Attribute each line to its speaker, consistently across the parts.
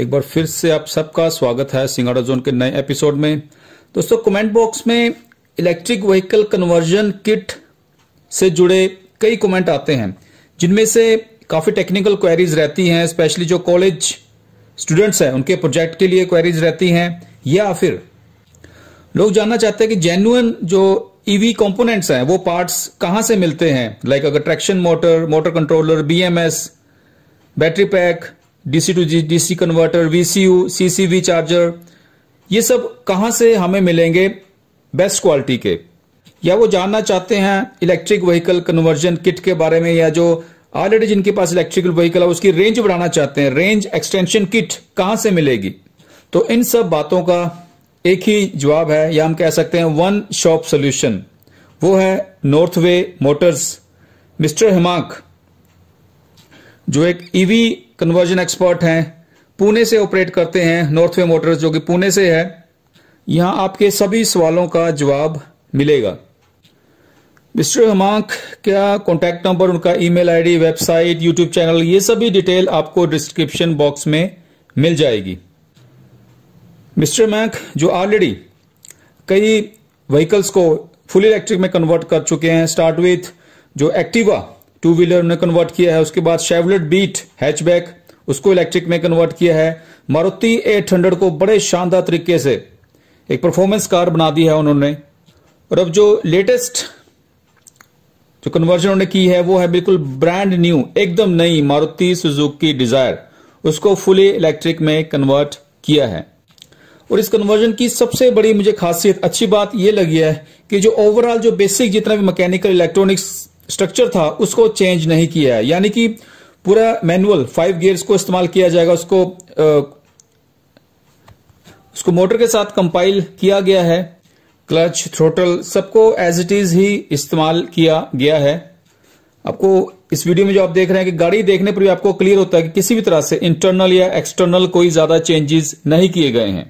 Speaker 1: एक बार फिर से आप सबका स्वागत है सिंगाड़ा जोन के नए एपिसोड में दोस्तों कमेंट बॉक्स में इलेक्ट्रिक व्हीकल कन्वर्जन किट से जुड़े कई कमेंट आते हैं जिनमें से काफ़ी टेक्निकल क्वेरीज रहती हैं स्पेशली जो कॉलेज स्टूडेंट्स हैं उनके प्रोजेक्ट के लिए क्वेरीज रहती हैं या फिर लोग जानना चाहते हैं कि जेन्युन जो ईवी e कंपोनेंट्स हैं वो पार्ट्स कहां से मिलते हैं लाइक अगर traction motor motor controller BMS battery pack DC to DC converter VCU CCV charger ये सब कहां से हमें मिलेंगे बेस्ट क्वालिटी के या वो जानना चाहते हैं इलेक्ट्रिक व्हीकल कन्वर्जन किट के बारे में या जो ऑलरेडी जिनके पास इलेक्ट्रिकल व्हीकल है उसकी रेंज बढ़ाना चाहते हैं रेंज एक्सटेंशन किट कहां से मिलेगी तो इन सब बातों का एक ही जवाब है या हम कह सकते हैं वन शॉप सोल्यूशन वो है North Way Motors mister Himak जो एक ईवी e कन्वर्जन एक्सपर्ट हैं पुणे से ऑपरेट करते हैं नॉर्थ वे मोटर्स जो कि पुणे से है यहां आपके सभी सवालों का जवाब मिलेगा मिस्टर हमांक क्या कॉन्टैक्ट नंबर उनका email ID website YouTube channel ये सभी डिटेल आपको डिस्क्रिप्शन बॉक्स में मिल जाएगी मिस्टर मैंक जो ऑलरेडी कई व्हीकल्स को फुल इलेक्ट्रिक में कन्वर्ट कर चुके हैं स्टार्ट विथ जो एक्टिवा टू व्हीलर ने कन्वर्ट किया है उसके बाद शेवलेट बीट हैचबैक उसको इलेक्ट्रिक में कन्वर्ट किया है मारुति 800 को बड़े शानदार तरीके से एक परफॉर्मेंस कार बना दी है उन्होंने और अब जो लेटेस्ट जो कन्वर्जन उन्होंने की है वो है बिल्कुल ब्रांड न्यू एकदम नई मारुति सुजुकी डिजायर उसको फुली इलेक्ट्रिक में कन्वर्ट किया है और इस कन्वर्जन की सबसे बड़ी मुझे खासियत अच्छी बात यह लगी है कि जो ओवरऑल जो बेसिक जितना भी मैकेनिकल इलेक्ट्रॉनिक्स स्ट्रक्चर था उसको चेंज नहीं किया है यानी कि पूरा मैनुअल फाइव गियर्स को इस्तेमाल किया जाएगा उसको उसको मोटर के साथ कंपाइल किया गया है क्लच थ्रोटल सबको एज इट इज ही इस्तेमाल किया गया है आपको इस वीडियो में जो आप देख रहे हैं कि गाड़ी देखने पर भी आपको क्लियर होता है कि किसी भी तरह से इंटरनल या एक्सटर्नल कोई ज्यादा चेंजेस नहीं किए गए हैं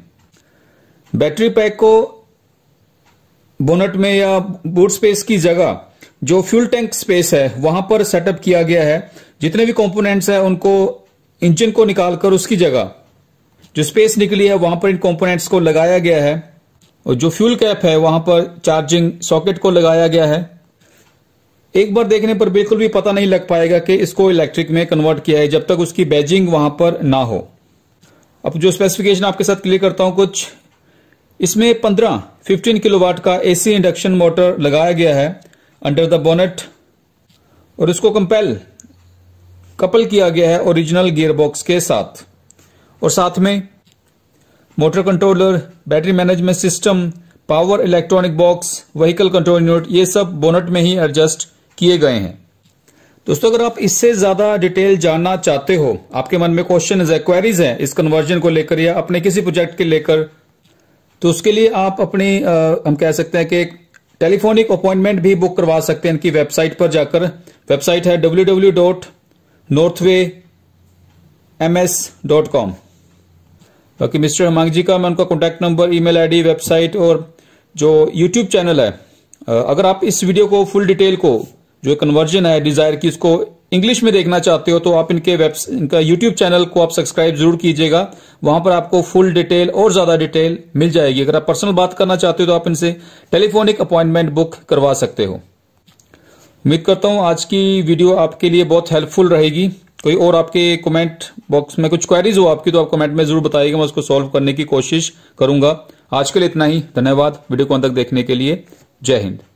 Speaker 1: बैटरी पैक को बोनट में या बूट स्पेस की जगह जो फ्यूल टैंक स्पेस है वहां पर सेटअप किया गया है जितने भी कंपोनेंट्स हैं उनको इंजन को निकालकर उसकी जगह जो स्पेस निकली है वहां पर इन कंपोनेंट्स को लगाया गया है और जो फ्यूल कैप है वहां पर चार्जिंग सॉकेट को लगाया गया है एक बार देखने पर बिल्कुल भी पता नहीं लग पाएगा कि इसको इलेक्ट्रिक में कन्वर्ट किया है जब तक उसकी बैजिंग वहां पर ना हो अब जो स्पेसिफिकेशन आपके साथ क्लियर करता हूं कुछ इसमें 15 15 किलोवाट का एसी इंडक्शन मोटर लगाया गया है अंडर द बोनेट और इसको कंपेल कपल किया गया है ओरिजिनल गियरबॉक्स के साथ और साथ में motor controller battery management system power electronic box vehicle control unit ये सब बोनट में ही एडजस्ट किए गए हैं दोस्तों अगर आप इससे ज्यादा डिटेल जानना चाहते हो आपके मन में क्वेश्चन है क्वेरीज हैं इस कन्वर्जन को लेकर या अपने किसी प्रोजेक्ट के लेकर तो उसके लिए आप अपनी आ, हम कह सकते हैं कि टेलीफोनिक अपॉइंटमेंट भी बुक करवा सकते हैं इनकी वेबसाइट पर जाकर वेबसाइट है W W dot Northway M S dot com बाकी मिस्टर हमांग जी का मैं उनका contact number email ID website और जो यूट्यूब चैनल है अगर आप इस वीडियो को फुल डिटेल को जो कन्वर्जन है डिजायर की उसको इंग्लिश में देखना चाहते हो तो आप इनके वेब इनका यूट्यूब चैनल को आप सब्सक्राइब जरूर कीजिएगा वहां पर आपको फुल डिटेल और ज्यादा डिटेल मिल जाएगी अगर आप पर्सनल बात करना चाहते हो तो आप इनसे टेलीफोनिक अपॉइंटमेंट बुक करवा सकते हो उम्मीद करता हूं आज की वीडियो आपके लिए बहुत हेल्पफुल रहेगी कोई और आपके कमेंट बॉक्स में कुछ क्वेरीज हो आपकी तो आप कमेंट में जरूर बताइएगा मैं उसको सॉल्व करने की कोशिश करूंगा आज के लिए इतना ही धन्यवाद वीडियो को अंत तक देखने के लिए जय हिंद